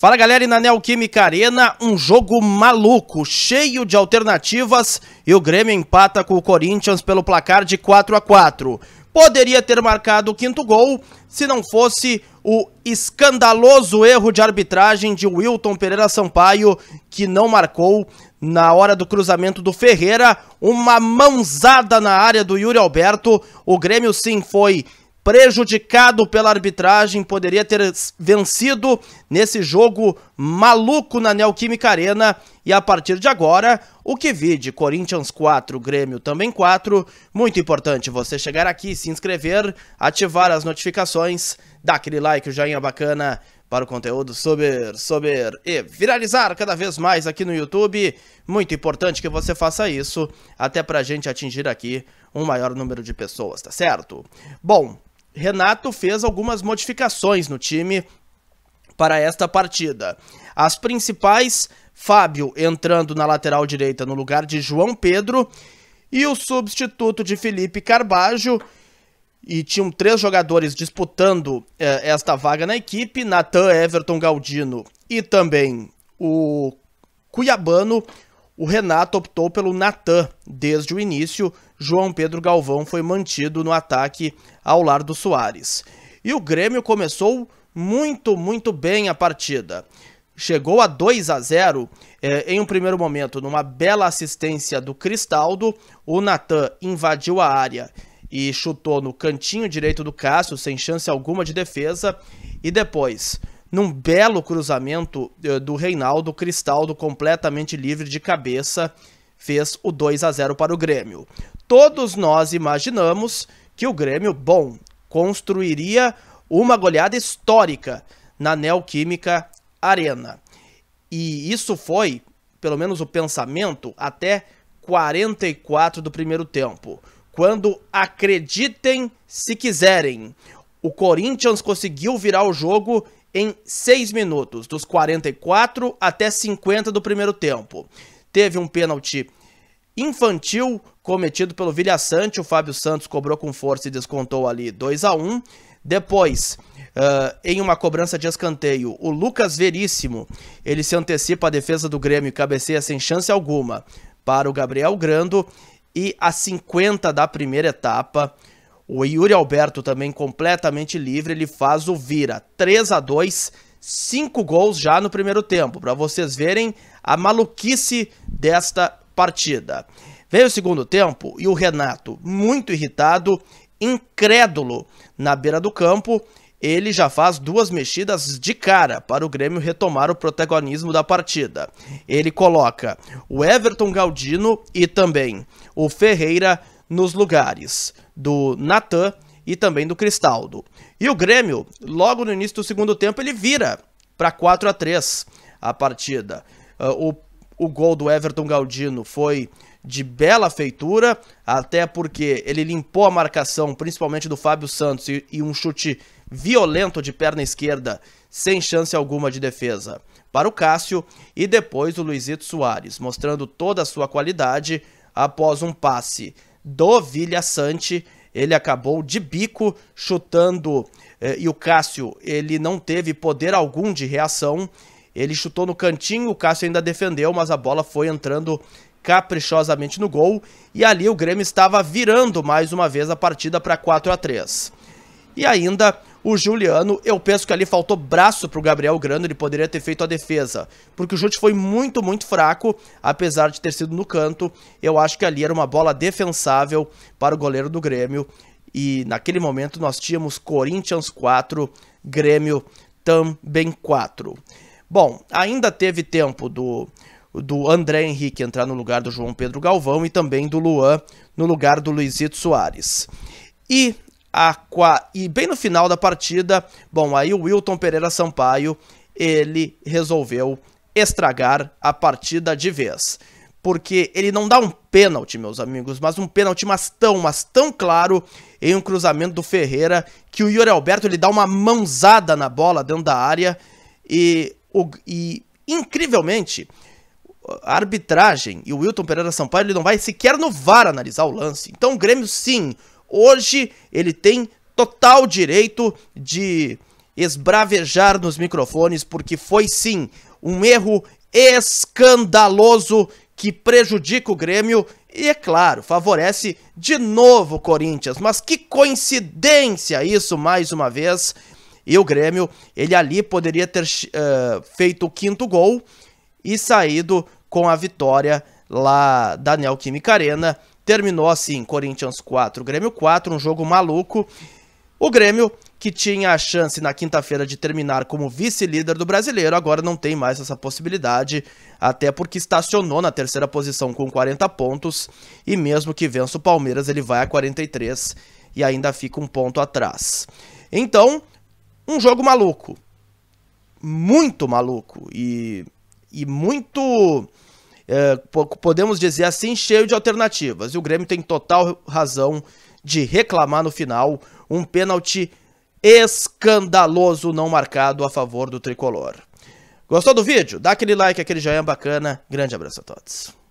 Fala galera, e na Neoquímica Arena, um jogo maluco, cheio de alternativas e o Grêmio empata com o Corinthians pelo placar de 4 a 4 Poderia ter marcado o quinto gol se não fosse o escandaloso erro de arbitragem de Wilton Pereira Sampaio, que não marcou na hora do cruzamento do Ferreira, uma mãozada na área do Yuri Alberto. O Grêmio sim foi prejudicado pela arbitragem, poderia ter vencido nesse jogo maluco na Neoquímica Arena. E a partir de agora, o que vide Corinthians 4, Grêmio também 4. Muito importante você chegar aqui, se inscrever, ativar as notificações, dar aquele like, o joinha bacana para o conteúdo sobre sobre e viralizar cada vez mais aqui no YouTube. Muito importante que você faça isso, até para a gente atingir aqui um maior número de pessoas, tá certo? Bom, Renato fez algumas modificações no time para esta partida. As principais, Fábio entrando na lateral direita no lugar de João Pedro e o substituto de Felipe Carbajo. E tinham três jogadores disputando eh, esta vaga na equipe: Natan, Everton Galdino e também o Cuiabano o Renato optou pelo Natan desde o início. João Pedro Galvão foi mantido no ataque ao lar do Soares. E o Grêmio começou muito, muito bem a partida. Chegou a 2 a 0 eh, é, em um primeiro momento, numa bela assistência do Cristaldo. O Natan invadiu a área e chutou no cantinho direito do Cássio, sem chance alguma de defesa. E depois, num belo cruzamento eh, do Reinaldo Cristaldo, completamente livre de cabeça, fez o 2 a 0 para o Grêmio. Todos nós imaginamos que o Grêmio, bom, construiria uma goleada histórica na Neoquímica Arena. E isso foi, pelo menos o pensamento, até 44 do primeiro tempo. Quando acreditem se quiserem, o Corinthians conseguiu virar o jogo em 6 minutos, dos 44 até 50 do primeiro tempo. Teve um pênalti infantil cometido pelo Vilhaçante, Sante, o Fábio Santos cobrou com força e descontou ali 2 a 1 Depois, uh, em uma cobrança de escanteio, o Lucas Veríssimo, ele se antecipa à defesa do Grêmio e cabeceia sem chance alguma para o Gabriel Grando. E a 50 da primeira etapa, o Yuri Alberto também completamente livre, ele faz o vira 3 a 2, 5 gols já no primeiro tempo, para vocês verem a maluquice desta partida. Veio o segundo tempo e o Renato, muito irritado, incrédulo na beira do campo, ele já faz duas mexidas de cara para o Grêmio retomar o protagonismo da partida. Ele coloca o Everton Galdino e também o Ferreira nos lugares do Natan e também do Cristaldo. E o Grêmio, logo no início do segundo tempo, ele vira para 4 a 3 a partida. Uh, o, o gol do Everton Galdino foi de bela feitura, até porque ele limpou a marcação, principalmente do Fábio Santos, e, e um chute violento de perna esquerda, sem chance alguma de defesa para o Cássio, e depois o Luizito Soares, mostrando toda a sua qualidade após um passe do Vilha Sante. Ele acabou de bico chutando eh, e o Cássio ele não teve poder algum de reação. Ele chutou no cantinho, o Cássio ainda defendeu, mas a bola foi entrando caprichosamente no gol. E ali o Grêmio estava virando mais uma vez a partida para 4 a 3 E ainda o Juliano, eu penso que ali faltou braço pro Gabriel Grano, ele poderia ter feito a defesa, porque o chute foi muito, muito fraco, apesar de ter sido no canto, eu acho que ali era uma bola defensável para o goleiro do Grêmio, e naquele momento nós tínhamos Corinthians 4, Grêmio também 4. Bom, ainda teve tempo do do André Henrique entrar no lugar do João Pedro Galvão e também do Luan no lugar do Luizito Soares. E a e bem no final da partida, bom, aí o Wilton Pereira Sampaio, ele resolveu estragar a partida de vez. Porque ele não dá um pênalti, meus amigos, mas um pênalti mas tão, mas tão claro em um cruzamento do Ferreira que o Yuri Alberto ele dá uma mãozada na bola dentro da área e, o, e incrivelmente a arbitragem e o Wilton Pereira Sampaio ele não vai sequer no VAR analisar o lance. Então o Grêmio sim Hoje ele tem total direito de esbravejar nos microfones, porque foi sim um erro escandaloso que prejudica o Grêmio e, é claro, favorece de novo o Corinthians. Mas que coincidência isso, mais uma vez. E o Grêmio, ele ali poderia ter uh, feito o quinto gol e saído com a vitória lá da Neoquímica Arena Terminou assim, Corinthians 4, Grêmio 4, um jogo maluco. O Grêmio, que tinha a chance na quinta-feira de terminar como vice-líder do brasileiro, agora não tem mais essa possibilidade, até porque estacionou na terceira posição com 40 pontos, e mesmo que vença o Palmeiras, ele vai a 43 e ainda fica um ponto atrás. Então, um jogo maluco. Muito maluco e, e muito é, podemos dizer assim, cheio de alternativas. E o Grêmio tem total razão de reclamar no final um pênalti escandaloso não marcado a favor do tricolor. Gostou do vídeo? Dá aquele like, aquele joinha bacana. Grande abraço a todos.